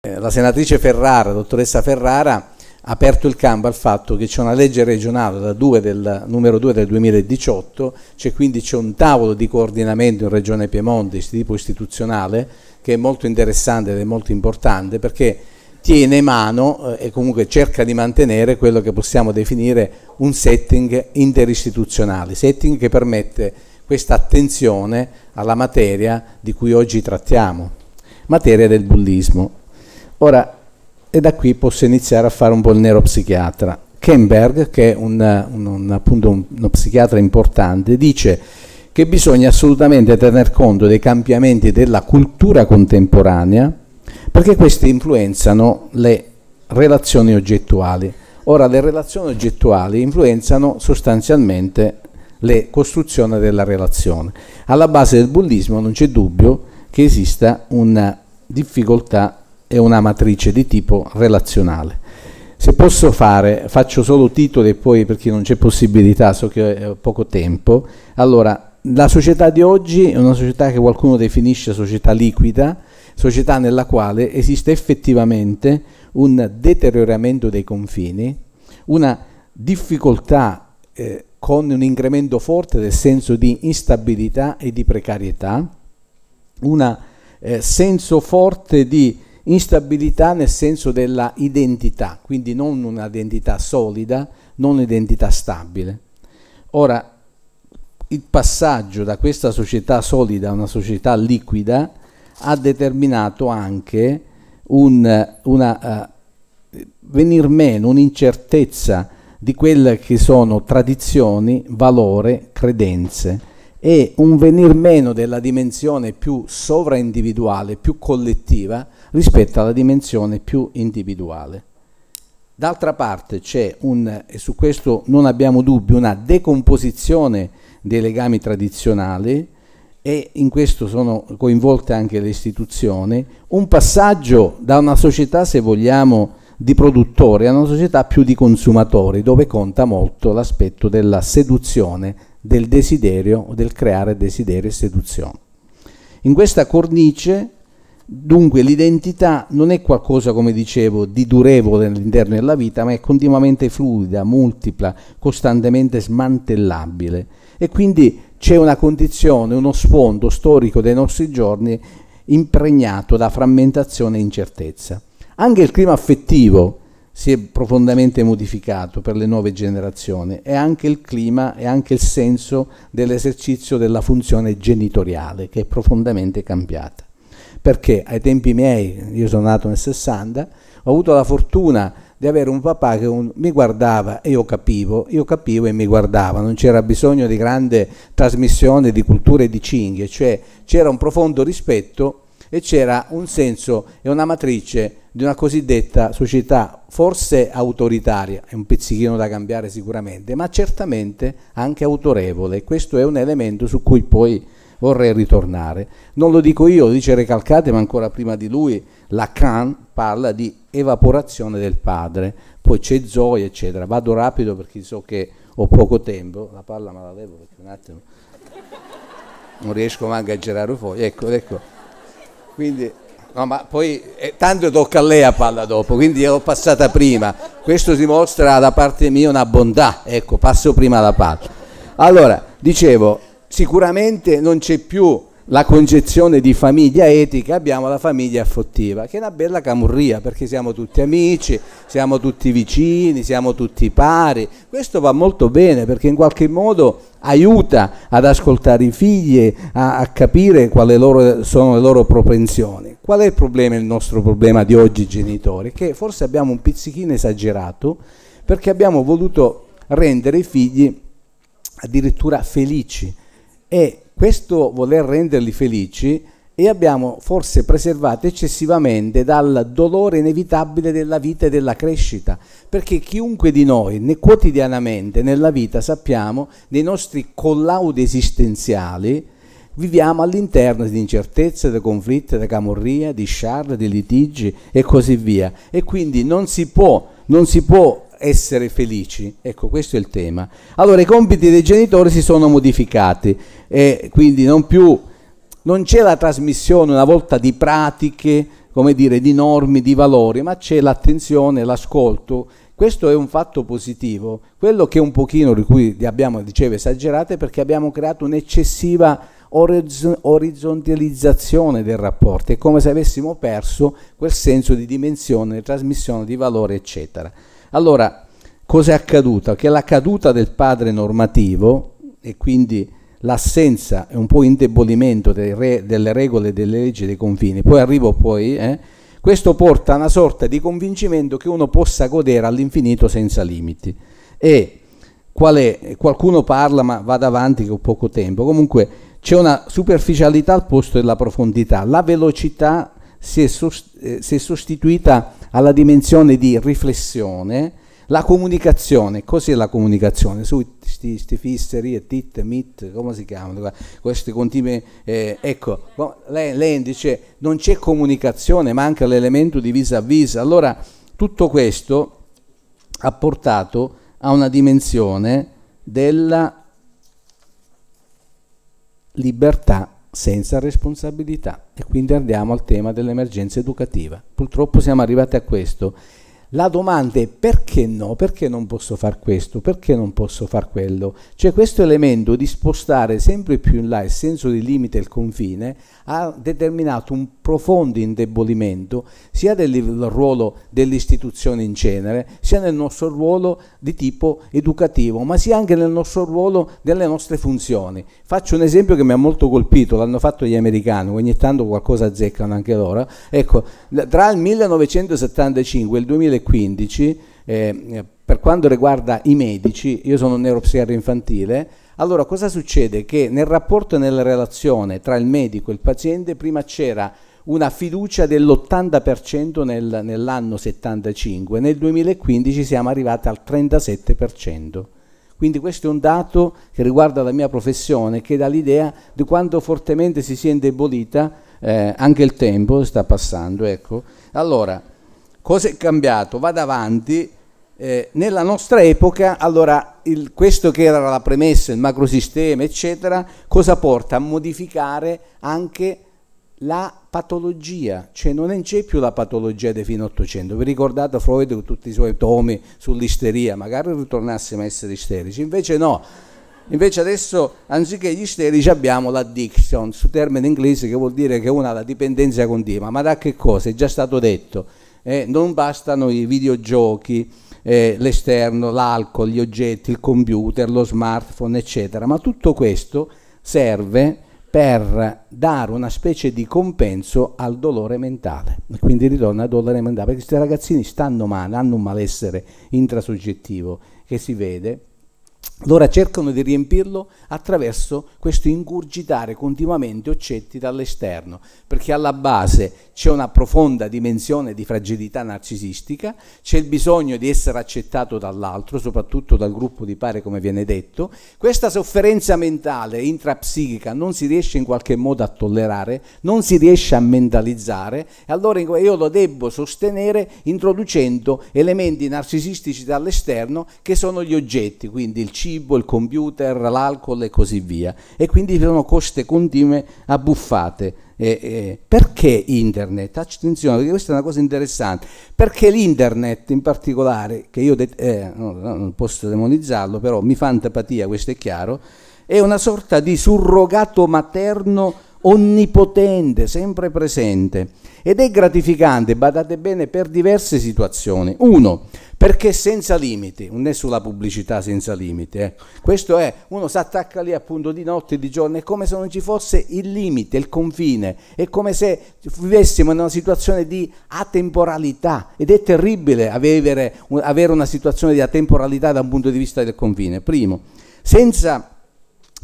Eh, la senatrice Ferrara, dottoressa Ferrara, ha aperto il campo al fatto che c'è una legge regionale, la 2 del, numero 2 del 2018, c'è quindi c'è un tavolo di coordinamento in Regione Piemonte di tipo istituzionale che è molto interessante ed è molto importante perché tiene mano eh, e comunque cerca di mantenere quello che possiamo definire un setting interistituzionale, setting che permette questa attenzione alla materia di cui oggi trattiamo, materia del bullismo. Ora, e da qui posso iniziare a fare un po' il neuropsichiatra. Kenberg, che è un, un, un, appunto uno psichiatra importante, dice che bisogna assolutamente tener conto dei cambiamenti della cultura contemporanea perché questi influenzano le relazioni oggettuali. Ora, le relazioni oggettuali influenzano sostanzialmente le costruzioni della relazione. Alla base del bullismo non c'è dubbio che esista una difficoltà è una matrice di tipo relazionale. Se posso fare, faccio solo titoli e poi perché non c'è possibilità, so che ho poco tempo. Allora, la società di oggi è una società che qualcuno definisce società liquida, società nella quale esiste effettivamente un deterioramento dei confini, una difficoltà eh, con un incremento forte del senso di instabilità e di precarietà, un eh, senso forte di instabilità nel senso della identità, quindi non una identità solida, non un'identità stabile. Ora, il passaggio da questa società solida a una società liquida ha determinato anche un una, uh, venir meno, un'incertezza di quelle che sono tradizioni, valore, credenze e un venir meno della dimensione più sovraindividuale, più collettiva, rispetto alla dimensione più individuale. D'altra parte c'è un, e su questo non abbiamo dubbi, una decomposizione dei legami tradizionali e in questo sono coinvolte anche le istituzioni, un passaggio da una società, se vogliamo, di produttori a una società più di consumatori, dove conta molto l'aspetto della seduzione, del desiderio o del creare desiderio e seduzione. In questa cornice Dunque l'identità non è qualcosa, come dicevo, di durevole all'interno della vita, ma è continuamente fluida, multipla, costantemente smantellabile. E quindi c'è una condizione, uno sfondo storico dei nostri giorni impregnato da frammentazione e incertezza. Anche il clima affettivo si è profondamente modificato per le nuove generazioni e anche il clima e anche il senso dell'esercizio della funzione genitoriale che è profondamente cambiata perché ai tempi miei, io sono nato nel 60, ho avuto la fortuna di avere un papà che un, mi guardava e io capivo, io capivo e mi guardava, non c'era bisogno di grande trasmissione di culture e di cinghie, cioè c'era un profondo rispetto e c'era un senso e una matrice di una cosiddetta società forse autoritaria, è un pizzichino da cambiare sicuramente, ma certamente anche autorevole. Questo è un elemento su cui poi vorrei ritornare. Non lo dico io, lo dice Recalcate, ma ancora prima di lui Lacan parla di evaporazione del padre, poi c'è Zoe, eccetera. Vado rapido perché so che ho poco tempo, la palla me la levo perché un attimo non riesco manco a girare fuori, ecco, ecco. Quindi, no, ma poi eh, tanto tocca a lei a palla dopo, quindi l'ho passata prima. Questo si mostra da parte mia una bontà, ecco, passo prima la palla. Allora, dicevo, sicuramente non c'è più la concezione di famiglia etica, abbiamo la famiglia affettiva, che è una bella camurria perché siamo tutti amici, siamo tutti vicini, siamo tutti pari. Questo va molto bene perché in qualche modo aiuta ad ascoltare i figli, a, a capire quali loro, sono le loro propensioni. Qual è il problema, il nostro problema di oggi genitori? Che forse abbiamo un pizzichino esagerato perché abbiamo voluto rendere i figli addirittura felici e questo voler renderli felici e abbiamo forse preservato eccessivamente dal dolore inevitabile della vita e della crescita, perché chiunque di noi quotidianamente nella vita sappiamo dei nostri collaudi esistenziali viviamo all'interno di incertezze, di conflitti, di camorria, di sciarre, di litigi e così via e quindi non si può, non si può essere felici? Ecco, questo è il tema. Allora, i compiti dei genitori si sono modificati e quindi non più non c'è la trasmissione una volta di pratiche, come dire, di norme, di valori, ma c'è l'attenzione, l'ascolto. Questo è un fatto positivo. Quello che un pochino di cui abbiamo, dicevo, esagerato è perché abbiamo creato un'eccessiva orizzontalizzazione del rapporto. È come se avessimo perso quel senso di dimensione, di trasmissione di valore, eccetera. Allora, cosa è accaduta? Che la caduta del padre normativo e quindi l'assenza e un po' indebolimento re, delle regole delle leggi dei confini, poi arrivo poi, eh, questo porta a una sorta di convincimento che uno possa godere all'infinito senza limiti. E qual è? Qualcuno parla, ma vado avanti che ho poco tempo. Comunque c'è una superficialità al posto della profondità. La velocità si è, sost- eh, si è sostituita alla dimensione di riflessione, la comunicazione, cos'è la comunicazione? Su queste fisserie, tit, mit, come si chiamano? Queste continue... Eh, ecco, lei, lei, dice non c'è comunicazione, manca l'elemento di vis a vis. Allora, tutto questo ha portato a una dimensione della libertà senza responsabilità e quindi andiamo al tema dell'emergenza educativa. Purtroppo siamo arrivati a questo. La domanda è perché no? Perché non posso fare questo? Perché non posso fare quello? Cioè questo elemento di spostare sempre più in là il senso di limite e il confine ha determinato un profondo indebolimento sia del ruolo dell'istituzione in genere, sia nel nostro ruolo di tipo educativo, ma sia anche nel nostro ruolo delle nostre funzioni. Faccio un esempio che mi ha molto colpito, l'hanno fatto gli americani, ogni tanto qualcosa azzeccano anche loro. Ecco, tra il 1975 e il 2015, eh, per quanto riguarda i medici, io sono un neuropsichiatra infantile, allora cosa succede? Che nel rapporto e nella relazione tra il medico e il paziente prima c'era una fiducia dell'80% nel, nell'anno 75, nel 2015 siamo arrivati al 37%. Quindi questo è un dato che riguarda la mia professione, che dà l'idea di quanto fortemente si sia indebolita, eh, anche il tempo sta passando. Ecco. Allora, cosa è cambiato? Vado avanti. Eh, nella nostra epoca, allora, il, questo che era la premessa, il macrosistema, eccetera, cosa porta? A modificare anche la patologia, cioè non c'è più la patologia dei fine 800, vi ricordate Freud con tutti i suoi tomi sull'isteria, magari ritornassimo a essere isterici, invece no, invece adesso anziché gli isterici abbiamo l'addiction, su termine inglese che vuol dire che una ha la dipendenza continua, ma da che cosa? È già stato detto, eh, non bastano i videogiochi, eh, l'esterno, l'alcol, gli oggetti, il computer, lo smartphone, eccetera, ma tutto questo serve per dare una specie di compenso al dolore mentale. Quindi ritorna al dolore mentale, perché questi ragazzini stanno male, hanno un malessere intrasoggettivo che si vede allora cercano di riempirlo attraverso questo ingurgitare continuamente oggetti dall'esterno, perché alla base c'è una profonda dimensione di fragilità narcisistica, c'è il bisogno di essere accettato dall'altro, soprattutto dal gruppo di pari come viene detto, questa sofferenza mentale intrapsichica non si riesce in qualche modo a tollerare, non si riesce a mentalizzare e allora io lo devo sostenere introducendo elementi narcisistici dall'esterno che sono gli oggetti, quindi il cibo, cibo, il computer, l'alcol e così via. E quindi sono coste continue abbuffate. Eh, eh, perché internet? Attenzione, perché questa è una cosa interessante. Perché l'internet in particolare, che io det- eh, no, no, non posso demonizzarlo, però mi fa antipatia, questo è chiaro, è una sorta di surrogato materno onnipotente, sempre presente. Ed è gratificante, badate bene, per diverse situazioni. Uno, perché senza limiti, non è sulla pubblicità senza limiti. Eh. Questo è, uno si attacca lì appunto di notte, di giorno, è come se non ci fosse il limite, il confine, è come se vivessimo in una situazione di atemporalità ed è terribile avere, avere una situazione di atemporalità da un punto di vista del confine. Primo, senza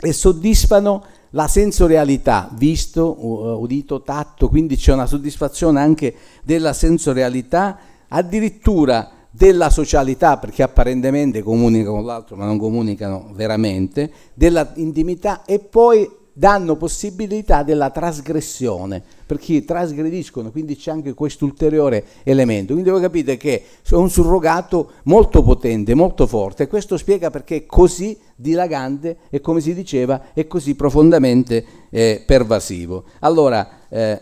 e soddisfano la sensorialità, visto, eh, udito, tatto, quindi c'è una soddisfazione anche della sensorialità, addirittura della socialità, perché apparentemente comunicano con l'altro ma non comunicano veramente, della intimità e poi danno possibilità della trasgressione, perché trasgrediscono, quindi c'è anche questo ulteriore elemento. Quindi voi capite che è un surrogato molto potente, molto forte, e questo spiega perché è così dilagante e come si diceva è così profondamente eh, pervasivo. Allora, eh,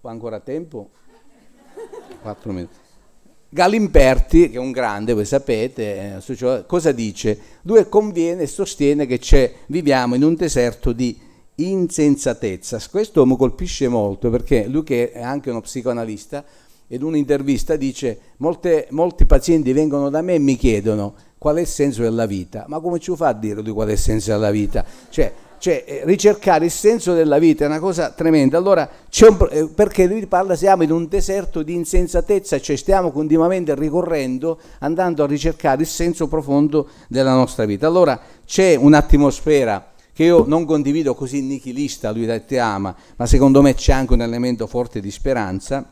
ho ancora tempo? 4 minuti. Galimperti, che è un grande, voi sapete, eh, cosa dice? Lui conviene e sostiene che viviamo in un deserto di insensatezza. Questo mi colpisce molto perché lui che è anche uno psicoanalista in un'intervista dice molte, molti pazienti vengono da me e mi chiedono qual è il senso della vita. Ma come ci fa a dire di qual è il senso della vita? Cioè, cioè eh, ricercare il senso della vita è una cosa tremenda. Allora, un, eh, perché lui parla, siamo in un deserto di insensatezza, cioè stiamo continuamente ricorrendo, andando a ricercare il senso profondo della nostra vita. Allora, c'è un'atmosfera che io non condivido così nichilista, lui ti ama, ma secondo me c'è anche un elemento forte di speranza,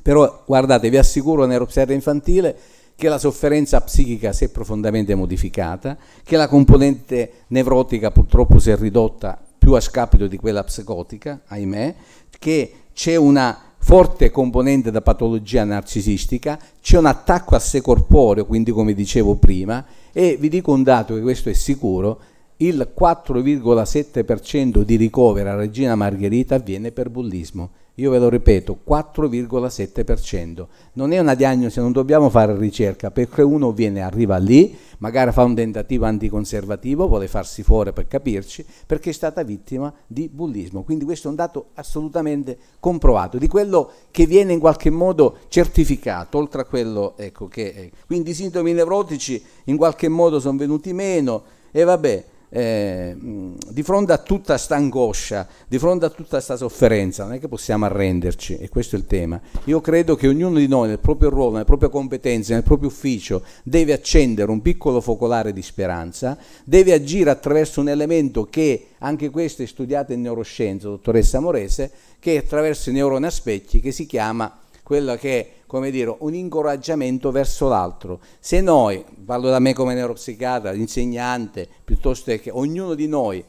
però guardate, vi assicuro, neuropsichiatria infantile, che la sofferenza psichica si è profondamente modificata, che la componente nevrotica purtroppo si è ridotta più a scapito di quella psicotica, ahimè, che c'è una forte componente da patologia narcisistica, c'è un attacco a sé corporeo, quindi come dicevo prima, e vi dico un dato che questo è sicuro, il 4,7% di ricovero a Regina Margherita avviene per bullismo. Io ve lo ripeto, 4,7%. Non è una diagnosi, non dobbiamo fare ricerca, perché uno viene, arriva lì, magari fa un tentativo anticonservativo, vuole farsi fuori per capirci, perché è stata vittima di bullismo. Quindi questo è un dato assolutamente comprovato, di quello che viene in qualche modo certificato, oltre a quello ecco, che... È. Quindi i sintomi nevrotici in qualche modo sono venuti meno, e vabbè, eh, di fronte a tutta questa angoscia, di fronte a tutta questa sofferenza, non è che possiamo arrenderci, e questo è il tema. Io credo che ognuno di noi, nel proprio ruolo, nelle proprie competenze, nel proprio ufficio, deve accendere un piccolo focolare di speranza, deve agire attraverso un elemento che, anche questo è studiato in neuroscienza, dottoressa Morese, che è attraverso i neuroni a specchi, che si chiama quella che è come dire, un incoraggiamento verso l'altro. Se noi, parlo da me come neuropsichiatra, insegnante, piuttosto che ognuno di noi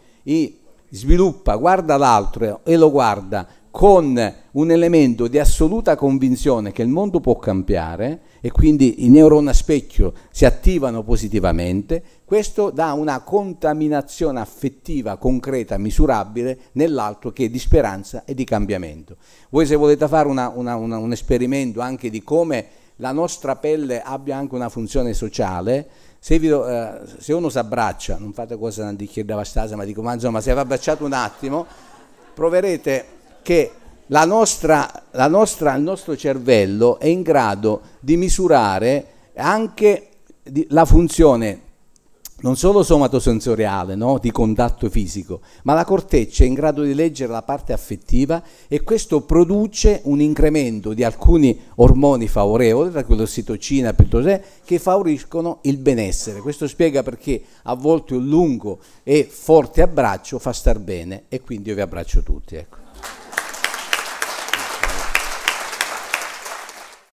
sviluppa, guarda l'altro e lo guarda con un elemento di assoluta convinzione che il mondo può cambiare e quindi i neuroni a specchio si attivano positivamente, questo dà una contaminazione affettiva, concreta, misurabile nell'altro che è di speranza e di cambiamento. Voi se volete fare una, una, una, un esperimento anche di come la nostra pelle abbia anche una funzione sociale, se, vi, eh, se uno si abbraccia, non fate cosa di chiedere la ma dico, ma insomma, se vi abbracciate un attimo, proverete che la nostra, la nostra, il nostro cervello è in grado di misurare anche la funzione non solo somatosensoriale, no? di contatto fisico, ma la corteccia è in grado di leggere la parte affettiva e questo produce un incremento di alcuni ormoni favorevoli, tra cui l'ossitocina piuttosto, che favoriscono il benessere. Questo spiega perché a volte un lungo e forte abbraccio fa star bene e quindi io vi abbraccio tutti. Ecco.